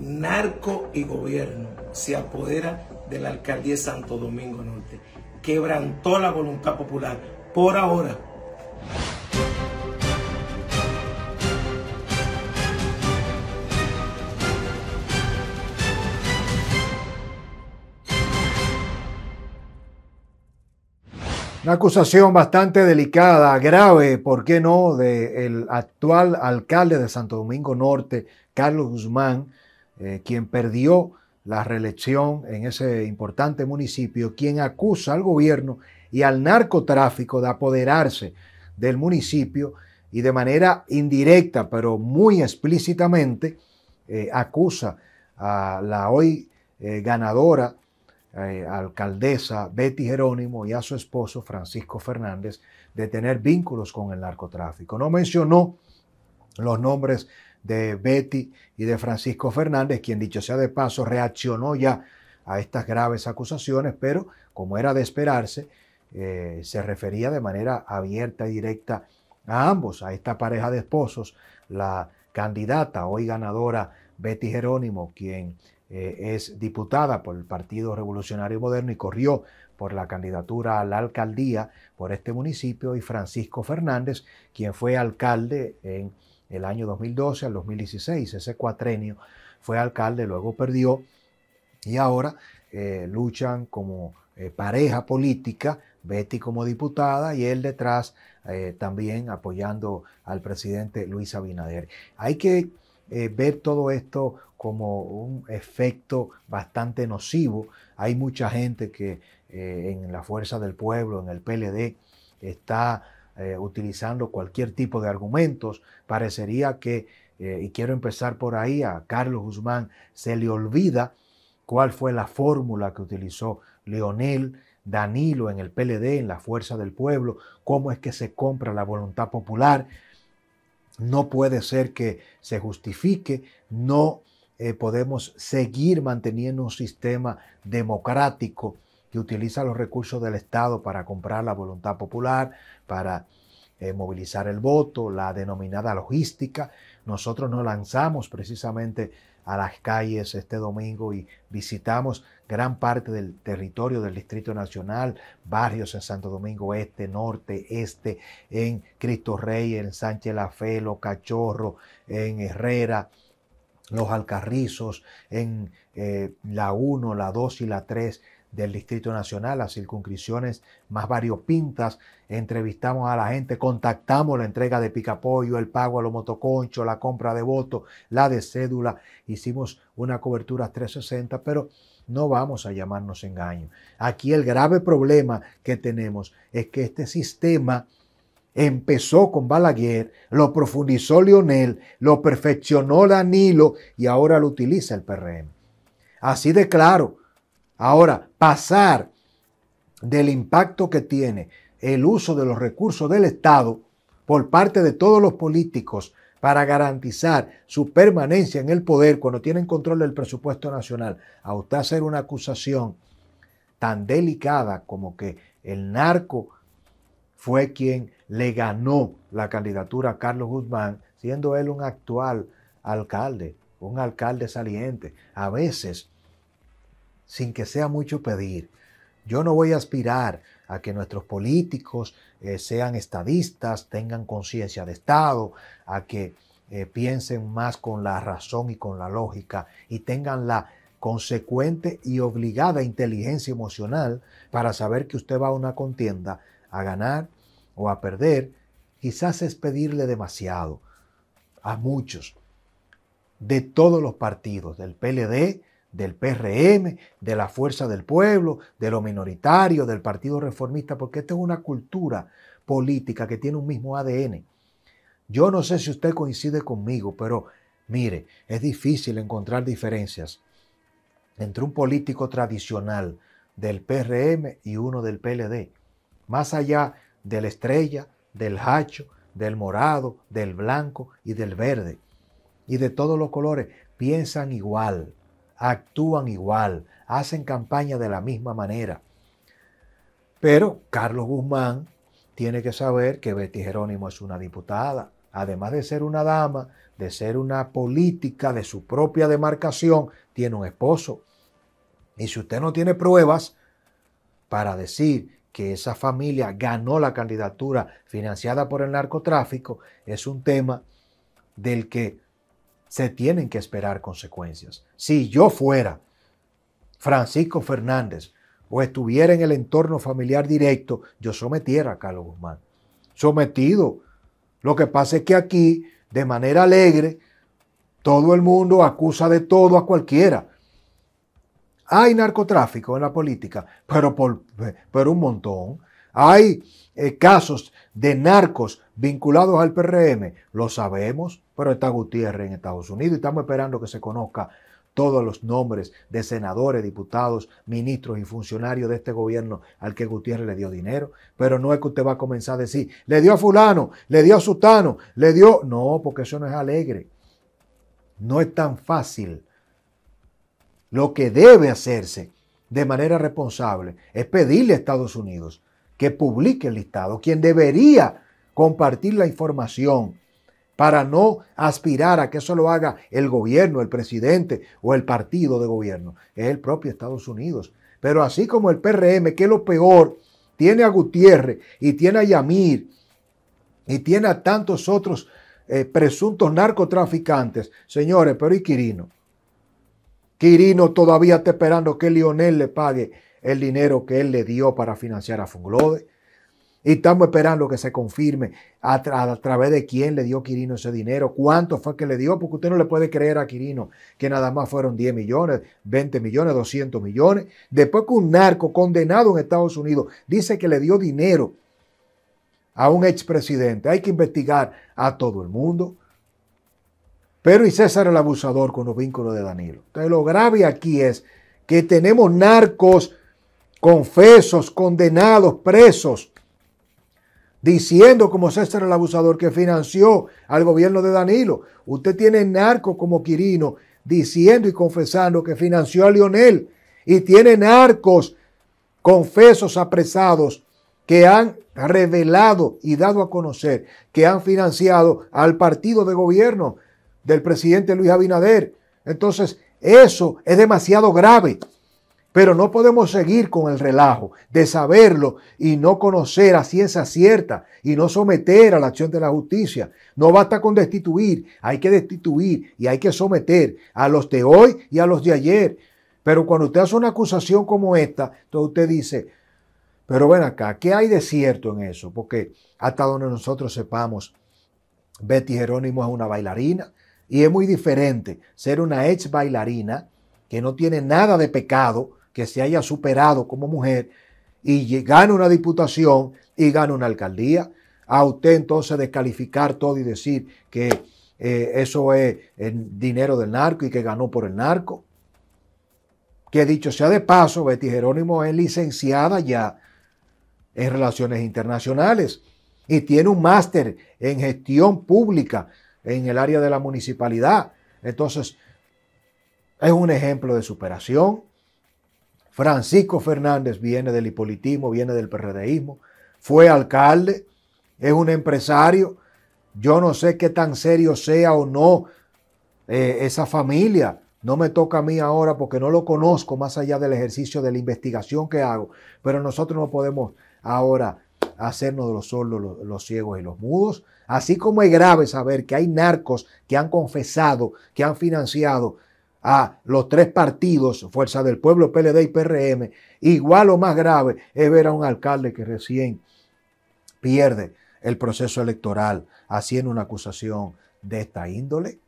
narco y gobierno se apodera de la alcaldía de Santo Domingo Norte. Quebrantó la voluntad popular. Por ahora, Una acusación bastante delicada, grave, ¿por qué no?, del actual alcalde de Santo Domingo Norte, Carlos Guzmán, eh, quien perdió la reelección en ese importante municipio, quien acusa al gobierno y al narcotráfico de apoderarse del municipio y de manera indirecta, pero muy explícitamente, eh, acusa a la hoy eh, ganadora alcaldesa Betty Jerónimo y a su esposo Francisco Fernández de tener vínculos con el narcotráfico. No mencionó los nombres de Betty y de Francisco Fernández, quien dicho sea de paso reaccionó ya a estas graves acusaciones, pero como era de esperarse, eh, se refería de manera abierta y directa a ambos, a esta pareja de esposos, la candidata hoy ganadora Betty Jerónimo, quien eh, es diputada por el Partido Revolucionario Moderno y corrió por la candidatura a la alcaldía por este municipio, y Francisco Fernández, quien fue alcalde en el año 2012 al 2016, ese cuatrenio, fue alcalde, luego perdió y ahora eh, luchan como eh, pareja política, Betty como diputada y él detrás eh, también apoyando al presidente Luis Abinader. Hay que ver todo esto como un efecto bastante nocivo. Hay mucha gente que en la Fuerza del Pueblo, en el PLD, está eh, utilizando cualquier tipo de argumentos. Parecería que, eh, y quiero empezar por ahí, a Carlos Guzmán se le olvida cuál fue la fórmula que utilizó Leonel Danilo en el PLD, en la Fuerza del Pueblo, cómo es que se compra la voluntad popular. No puede ser que se justifique, no eh, podemos seguir manteniendo un sistema democrático que utiliza los recursos del Estado para comprar la voluntad popular, para eh, movilizar el voto, la denominada logística. Nosotros nos lanzamos precisamente a las calles este domingo y visitamos gran parte del territorio del Distrito Nacional, barrios en Santo Domingo Este, Norte, Este, en Cristo Rey, en Sánchez La Fe, Los en Herrera, Los Alcarrizos, en eh, la 1, la 2 y la 3 del Distrito Nacional, las circunscripciones más variopintas. Entrevistamos a la gente, contactamos la entrega de picapollo, el pago a los motoconchos, la compra de votos, la de cédula. Hicimos una cobertura 360, pero no vamos a llamarnos engaño. Aquí el grave problema que tenemos es que este sistema empezó con Balaguer, lo profundizó Lionel, lo perfeccionó Danilo y ahora lo utiliza el PRM. Así de claro, Ahora, pasar del impacto que tiene el uso de los recursos del Estado por parte de todos los políticos para garantizar su permanencia en el poder cuando tienen control del presupuesto nacional, a usted hacer una acusación tan delicada como que el narco fue quien le ganó la candidatura a Carlos Guzmán, siendo él un actual alcalde, un alcalde saliente. A veces sin que sea mucho pedir. Yo no voy a aspirar a que nuestros políticos eh, sean estadistas, tengan conciencia de Estado, a que eh, piensen más con la razón y con la lógica y tengan la consecuente y obligada inteligencia emocional para saber que usted va a una contienda a ganar o a perder, quizás es pedirle demasiado a muchos de todos los partidos, del PLD, del PRM, de la Fuerza del Pueblo, de lo minoritario, del Partido Reformista, porque esta es una cultura política que tiene un mismo ADN. Yo no sé si usted coincide conmigo, pero mire, es difícil encontrar diferencias entre un político tradicional del PRM y uno del PLD, más allá de la estrella, del hacho, del morado, del blanco y del verde, y de todos los colores, piensan igual actúan igual, hacen campaña de la misma manera. Pero Carlos Guzmán tiene que saber que Betty Jerónimo es una diputada, además de ser una dama, de ser una política de su propia demarcación, tiene un esposo. Y si usted no tiene pruebas para decir que esa familia ganó la candidatura financiada por el narcotráfico, es un tema del que se tienen que esperar consecuencias. Si yo fuera Francisco Fernández o estuviera en el entorno familiar directo, yo sometiera a Carlos Guzmán. Sometido. Lo que pasa es que aquí, de manera alegre, todo el mundo acusa de todo a cualquiera. Hay narcotráfico en la política, pero, por, eh, un montón. Hay eh, casos de narcos vinculados al PRM, lo sabemos, pero está Gutiérrez en Estados Unidos y estamos esperando que se conozca todos los nombres de senadores, diputados, ministros y funcionarios de este gobierno al que Gutiérrez le dio dinero. Pero no es que usted va a comenzar a decir, le dio a fulano, le dio a sutano, le dio... No, porque eso no es alegre. No es tan fácil. Lo que debe hacerse de manera responsable es pedirle a Estados Unidos que publique el listado. Quien debería compartir la información para no aspirar a que eso lo haga el gobierno, el presidente o el partido de gobierno. Es el propio Estados Unidos. Pero así como el PRM, que es lo peor, tiene a Gutiérrez y tiene a Yamir y tiene a tantos otros eh, presuntos narcotraficantes. Señores, pero ¿y Quirino? Quirino todavía está esperando que Lionel le pague el dinero que él le dio para financiar a Funglode. Y estamos esperando que se confirme a, través de quién le dio Quirino ese dinero, cuánto fue que le dio, porque usted no le puede creer a Quirino que nada más fueron 10 millones, 20 millones, 200 millones. Después que un narco condenado en Estados Unidos dice que le dio dinero a un expresidente, hay que investigar a todo el mundo. Pero y César el abusador con los vínculos de Danilo. Entonces lo grave aquí es que tenemos narcos confesos, condenados, presos diciendo como César el abusador que financió al gobierno de Danilo. Usted tiene narco como Quirino diciendo y confesando que financió a Lionel y tiene narcos confesos apresados que han revelado y dado a conocer que han financiado al partido de gobierno del presidente Luis Abinader. Entonces, eso es demasiado grave. Pero no podemos seguir con el relajo de saberlo y no conocer a ciencia cierta y no someter a la acción de la justicia. No basta con destituir, hay que destituir y hay que someter a los de hoy y a los de ayer. Pero cuando usted hace una acusación como esta, entonces usted dice, pero ven acá, ¿qué hay de cierto en eso? Porque hasta donde nosotros sepamos, Betty Jerónimo es una bailarina y es muy diferente ser una ex bailarina que no tiene nada de pecado que se haya superado como mujer y gane una diputación y gana una alcaldía. A usted entonces descalificar todo y decir que eh, eso es el dinero del narco y que ganó por el narco. Que dicho sea de paso, Betty Jerónimo es licenciada ya en relaciones internacionales y tiene un máster en gestión pública en el área de la municipalidad. Entonces, es un ejemplo de superación. Francisco Fernández viene del hipolitismo, viene del perredeísmo, fue alcalde, es un empresario. Yo no sé qué tan serio sea o no eh, esa familia. No me toca a mí ahora porque no lo conozco más allá del ejercicio de la investigación que hago. Pero nosotros no podemos ahora hacernos de los solos los, ciegos y los mudos. Así como es grave saber que hay narcos que han confesado, que han financiado a los tres partidos, Fuerza del Pueblo, PLD y PRM, igual o más grave es ver a un alcalde que recién pierde el proceso electoral haciendo una acusación de esta índole.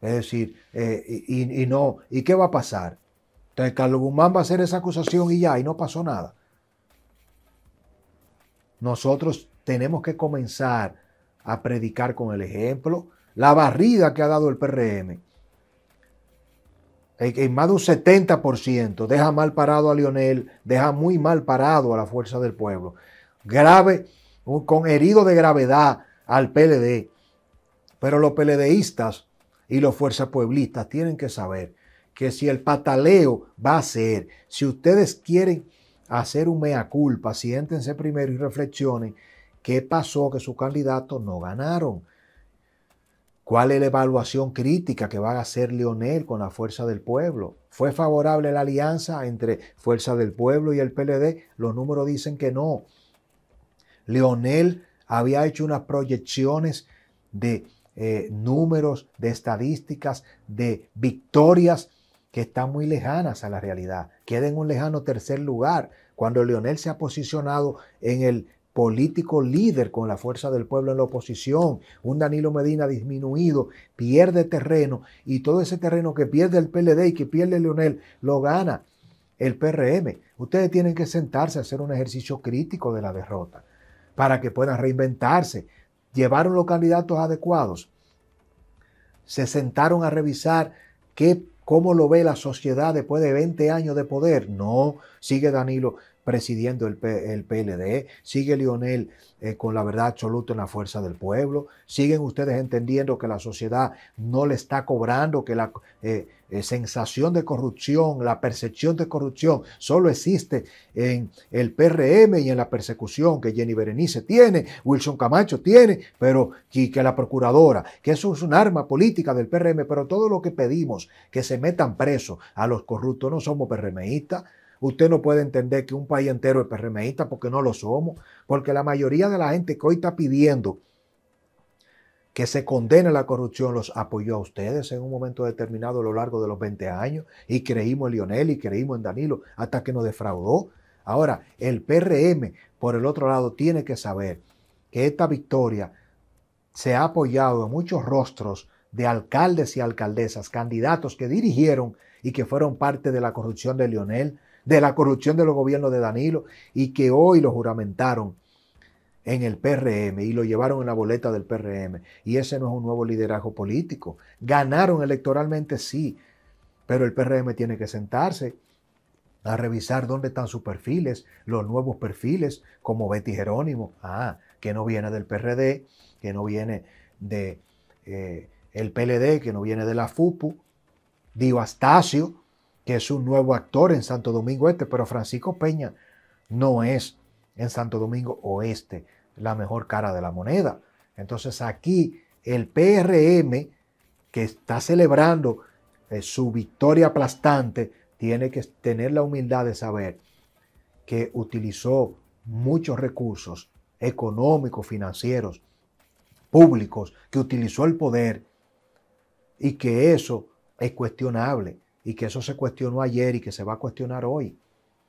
Es decir, eh, y, no, ¿y qué va a pasar? Entonces Carlos Guzmán va a hacer esa acusación y ya, y no pasó nada. Nosotros tenemos que comenzar a predicar con el ejemplo. La barrida que ha dado el PRM en más de un 70% deja mal parado a Lionel, deja muy mal parado a la fuerza del pueblo. Grave, con herido de gravedad al PLD. Pero los PLDistas y los fuerzas pueblistas tienen que saber que si el pataleo va a ser, si ustedes quieren hacer un mea culpa, siéntense primero y reflexionen qué pasó que sus candidatos no ganaron. ¿Cuál es la evaluación crítica que va a hacer Leonel con la fuerza del pueblo? ¿Fue favorable la alianza entre Fuerza del Pueblo y el PLD? Los números dicen que no. Leonel había hecho unas proyecciones de eh, números, de estadísticas, de victorias que están muy lejanas a la realidad. Queda en un lejano tercer lugar. Cuando Leonel se ha posicionado en el político líder con la fuerza del pueblo en la oposición, un Danilo Medina disminuido, pierde terreno y todo ese terreno que pierde el PLD y que pierde Leonel lo gana el PRM. Ustedes tienen que sentarse a hacer un ejercicio crítico de la derrota para que puedan reinventarse. Llevaron los candidatos adecuados, se sentaron a revisar qué, cómo lo ve la sociedad después de 20 años de poder. No, sigue Danilo presidiendo el, PLD, sigue Lionel eh, con la verdad absoluta en la fuerza del pueblo, siguen ustedes entendiendo que la sociedad no le está cobrando, que la eh, eh, sensación de corrupción, la percepción de corrupción solo existe en el PRM y en la persecución que Jenny Berenice tiene, Wilson Camacho tiene, pero que, que la procuradora, que eso es un arma política del PRM, pero todo lo que pedimos, que se metan presos a los corruptos, no somos PRMistas. Usted no puede entender que un país entero es PRMista porque no lo somos, porque la mayoría de la gente que hoy está pidiendo que se condene la corrupción los apoyó a ustedes en un momento determinado a lo largo de los 20 años y creímos en Lionel y creímos en Danilo hasta que nos defraudó. Ahora, el PRM, por el otro lado, tiene que saber que esta victoria se ha apoyado en muchos rostros de alcaldes y alcaldesas, candidatos que dirigieron y que fueron parte de la corrupción de Lionel, de la corrupción de los gobiernos de Danilo y que hoy lo juramentaron en el PRM y lo llevaron en la boleta del PRM. Y ese no es un nuevo liderazgo político. Ganaron electoralmente, sí, pero el PRM tiene que sentarse a revisar dónde están sus perfiles, los nuevos perfiles, como Betty Jerónimo, ah, que no viene del PRD, que no viene de eh, el PLD, que no viene de la FUPU, Dio Astacio, que es un nuevo actor en Santo Domingo Este, pero Francisco Peña no es en Santo Domingo Oeste la mejor cara de la moneda. Entonces aquí el PRM que está celebrando eh, su victoria aplastante tiene que tener la humildad de saber que utilizó muchos recursos económicos, financieros, públicos, que utilizó el poder y que eso es cuestionable y que eso se cuestionó ayer y que se va a cuestionar hoy.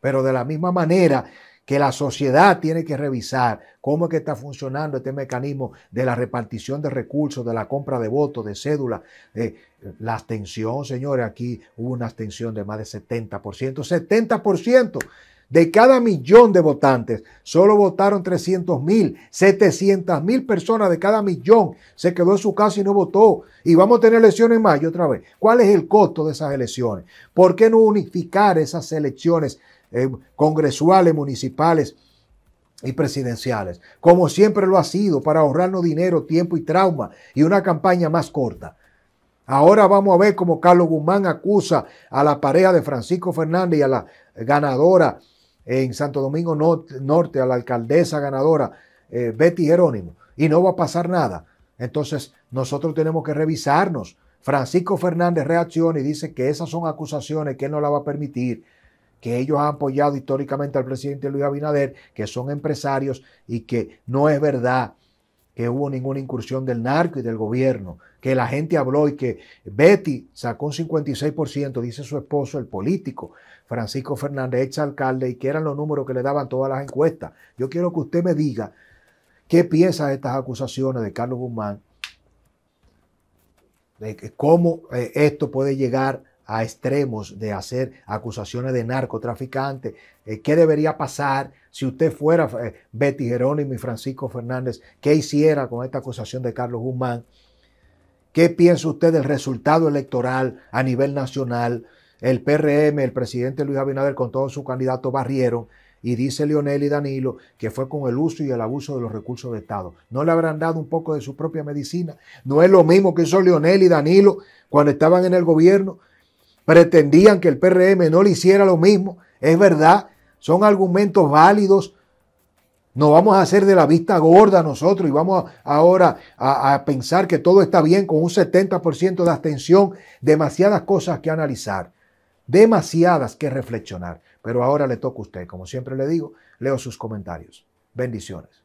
Pero de la misma manera que la sociedad tiene que revisar cómo es que está funcionando este mecanismo de la repartición de recursos, de la compra de votos, de cédulas. de la abstención, señores, aquí hubo una abstención de más de 70%. 70% de cada millón de votantes, solo votaron 300 mil, 700 mil personas de cada millón se quedó en su casa y no votó. Y vamos a tener elecciones en mayo otra vez. ¿Cuál es el costo de esas elecciones? ¿Por qué no unificar esas elecciones eh, congresuales, municipales? y presidenciales, como siempre lo ha sido, para ahorrarnos dinero, tiempo y trauma, y una campaña más corta. Ahora vamos a ver cómo Carlos Guzmán acusa a la pareja de Francisco Fernández y a la ganadora en Santo Domingo Norte a la alcaldesa ganadora, eh, Betty Jerónimo, y no va a pasar nada. Entonces, nosotros tenemos que revisarnos. Francisco Fernández reacciona y dice que esas son acusaciones que él no la va a permitir, que ellos han apoyado históricamente al presidente Luis Abinader, que son empresarios y que no es verdad que hubo ninguna incursión del narco y del gobierno, que la gente habló y que Betty sacó un 56%, dice su esposo, el político, Francisco Fernández, ex alcalde, y que eran los números que le daban todas las encuestas. Yo quiero que usted me diga qué piensa de estas acusaciones de Carlos Guzmán, de cómo eh, esto puede llegar a extremos de hacer acusaciones de narcotraficante. Eh, ¿Qué debería pasar si usted fuera eh, Betty Jerónimo y Francisco Fernández? ¿Qué hiciera con esta acusación de Carlos Guzmán? ¿Qué piensa usted del resultado electoral a nivel nacional? El PRM, el presidente Luis Abinader con todos sus candidatos barrieron y dice Leonel y Danilo que fue con el uso y el abuso de los recursos de Estado. ¿No le habrán dado un poco de su propia medicina? No es lo mismo que hizo Leonel y Danilo cuando estaban en el gobierno. Pretendían que el PRM no le hiciera lo mismo. Es verdad, son argumentos válidos. No vamos a hacer de la vista gorda nosotros y vamos ahora a, a pensar que todo está bien con un 70% de abstención. Demasiadas cosas que analizar demasiadas que reflexionar. Pero ahora le toca a usted, como siempre le digo, leo sus comentarios. Bendiciones.